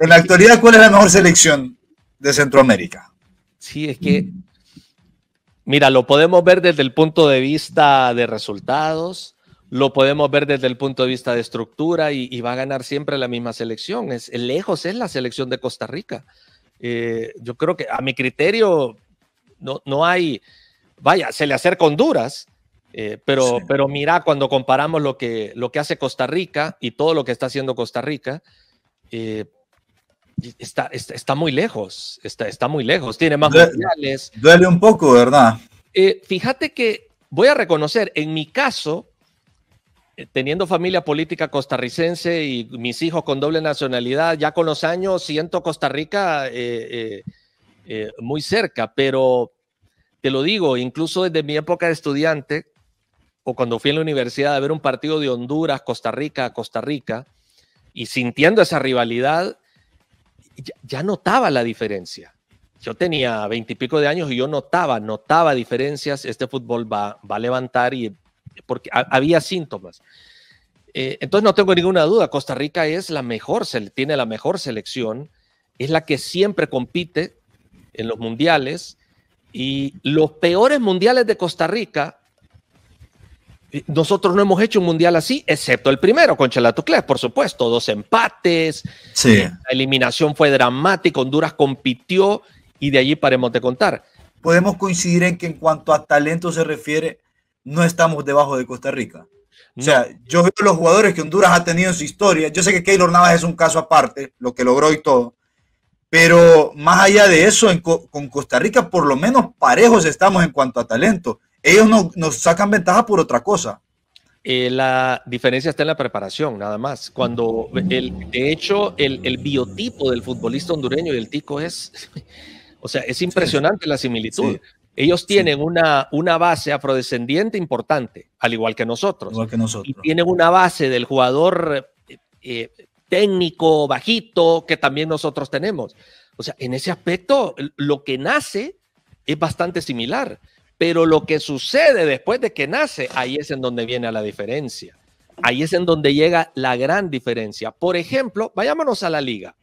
En la actualidad, ¿cuál es la mejor selección de Centroamérica? Sí, es que, mira, lo podemos ver desde el punto de vista de resultados, lo podemos ver desde el punto de vista de estructura y, va a ganar siempre la misma selección. Es, lejos es la selección de Costa Rica. Eh, yo creo que a mi criterio no, no hay, vaya, se le acerca Honduras, eh, pero, pero mira, cuando comparamos lo que, lo que hace Costa Rica y todo lo que está haciendo Costa Rica, eh, está, está, muy lejos, está, está muy lejos, tiene más Duele un poco, ¿verdad? Eh, fíjate que voy a reconocer, en mi caso, eh, teniendo familia política costarricense y mis hijos con doble nacionalidad, ya con los años siento Costa Rica eh, muy cerca, pero te lo digo, incluso desde mi época de estudiante o cuando fui a la universidad a ver un partido de Honduras, Costa Rica, Costa Rica, y sintiendo esa rivalidad, ya, notaba la diferencia. Yo tenía veintipico de años y yo notaba, notaba diferencias. Este fútbol va, a levantar y porque había síntomas. Eh, entonces no tengo ninguna duda, Costa Rica es la mejor, tiene la mejor selección, es la que siempre compite en los mundiales y los peores mundiales de Costa Rica nosotros no hemos hecho un mundial así, excepto el primero con tucla por supuesto. Dos empates, sí. Eh, la eliminación fue dramática, Honduras compitió y de allí paremos de contar. Podemos coincidir en que en cuanto a talento se refiere, no estamos debajo de Costa Rica. O sea, yo veo los jugadores que Honduras ha tenido en su historia. Yo sé que Keylor Navas es un caso aparte, lo que logró y todo. Pero más allá de eso, con Costa Rica por lo menos parejos estamos en cuanto a talento ellos no, nos sacan ventaja por otra cosa. Eh, la diferencia está en la preparación, nada más. Cuando, el, de hecho, el, el biotipo del futbolista hondureño y el tico es, o sea, es impresionante la similitud. Ellos tienen una, una base afrodescendiente importante, al igual que nosotros. Igual que nosotros. Y tienen una base del jugador eh, eh, técnico, bajito, que también nosotros tenemos. O sea, en ese aspecto, lo que nace es bastante similar. Pero lo que sucede después de que nace, ahí es en donde viene la diferencia. Ahí es en donde llega la gran diferencia. Por ejemplo, vayámonos a la liga.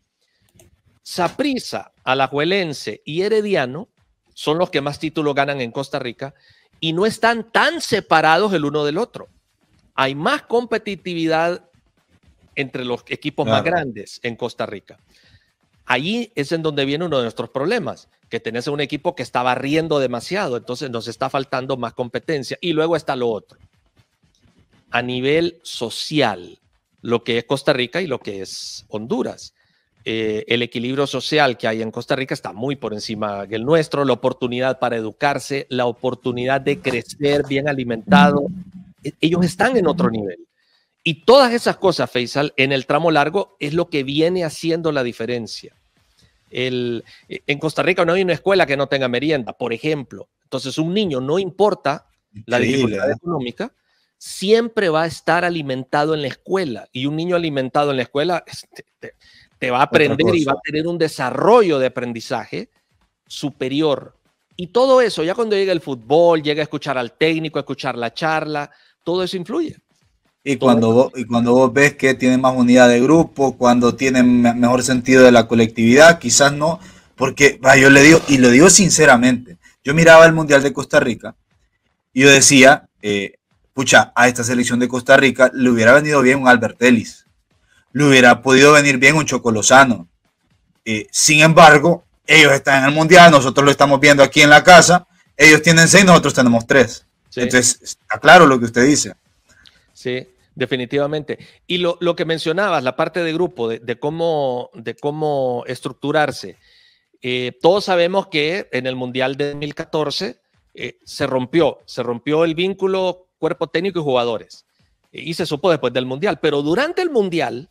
Saprisa, Alajuelense y Herediano son los que más títulos ganan en Costa Rica y no están tan separados el uno del otro. Hay más competitividad entre los equipos más grandes en Costa Rica. Allí es en donde viene uno de nuestros problemas que tenés un equipo que está barriendo demasiado, entonces nos está faltando más competencia. Y luego está lo otro, a nivel social, lo que es Costa Rica y lo que es Honduras. Eh, el equilibrio social que hay en Costa Rica está muy por encima del nuestro, la oportunidad para educarse, la oportunidad de crecer bien alimentado. E-, ellos están en otro nivel. Y todas esas cosas, Faisal, en el tramo largo es lo que viene haciendo la diferencia. Eh, en Costa Rica no hay una escuela que no tenga merienda, por ejemplo. Entonces, un niño, no importa la dificultad económica, siempre va a estar alimentado en la escuela. Y un niño alimentado en la escuela este, te, te va a aprender y va a tener un desarrollo de aprendizaje superior. Y todo eso, ya cuando llega el fútbol, llega a escuchar al técnico, a escuchar la charla, todo eso influye. Y cuando, vos, y cuando vos ves que tiene más unidad de grupo, cuando tiene mejor sentido de la colectividad, quizás no, porque yo le digo, y lo digo sinceramente, yo miraba el Mundial de Costa Rica y yo decía, eh, pucha, a esta selección de Costa Rica le hubiera venido bien un Albert Ellis, le hubiera podido venir bien un Chocolosano. Eh, sin embargo, ellos están en el Mundial, nosotros lo estamos viendo aquí en la casa, ellos tienen seis, nosotros tenemos tres. Entonces, está claro lo que usted dice. Sí, Definitivamente. Y lo, que mencionabas, la parte de grupo, de, cómo, de cómo estructurarse. Eh, todos sabemos que en el Mundial de 2014 eh, se rompió, se rompió el vínculo cuerpo técnico y jugadores. Eh, y se supo después del Mundial, pero durante el Mundial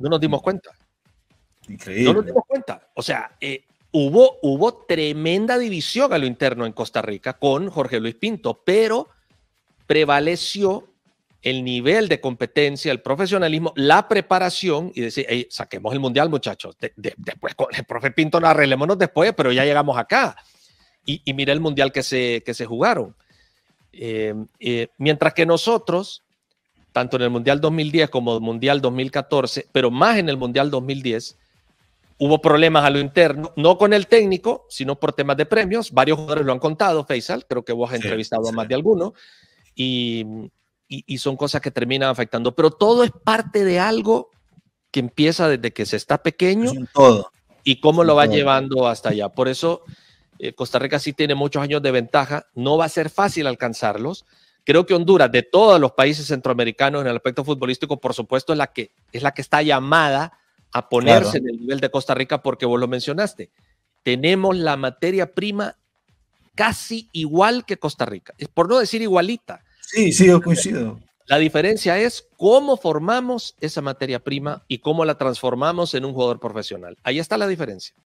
no nos dimos cuenta. Increíble. No nos dimos cuenta. O sea, hubo, hubo tremenda división a lo interno en Costa Rica con Jorge Luis Pinto, pero prevaleció el nivel de competencia, el profesionalismo, la preparación y decir, saquemos el mundial, muchachos. después con el profe Pinto arreglémonos después, pero ya llegamos acá. Y, mire el mundial que se, que se jugaron. Eh, eh, mientras que nosotros, tanto en el mundial 2010 como el mundial 2014, pero más en el mundial 2010, hubo problemas a lo interno, no con el técnico, sino por temas de premios. Varios jugadores lo han contado, Faisal, creo que vos has entrevistado a más de alguno. Y, y, son cosas que terminan afectando. Pero todo es parte de algo que empieza desde que se está pequeño todo. y cómo lo va llevando hasta allá. Por eso eh, Costa Rica sí tiene muchos años de ventaja, no va a ser fácil alcanzarlos. Creo que Honduras, de todos los países centroamericanos en el aspecto futbolístico, por supuesto, es la que, es la que está llamada a ponerse en el nivel de Costa Rica porque vos lo mencionaste. Tenemos la materia prima casi igual que Costa Rica, por no decir igualita. Sí, sí, yo coincido. La diferencia es cómo formamos esa materia prima y cómo la transformamos en un jugador profesional. Ahí está la diferencia.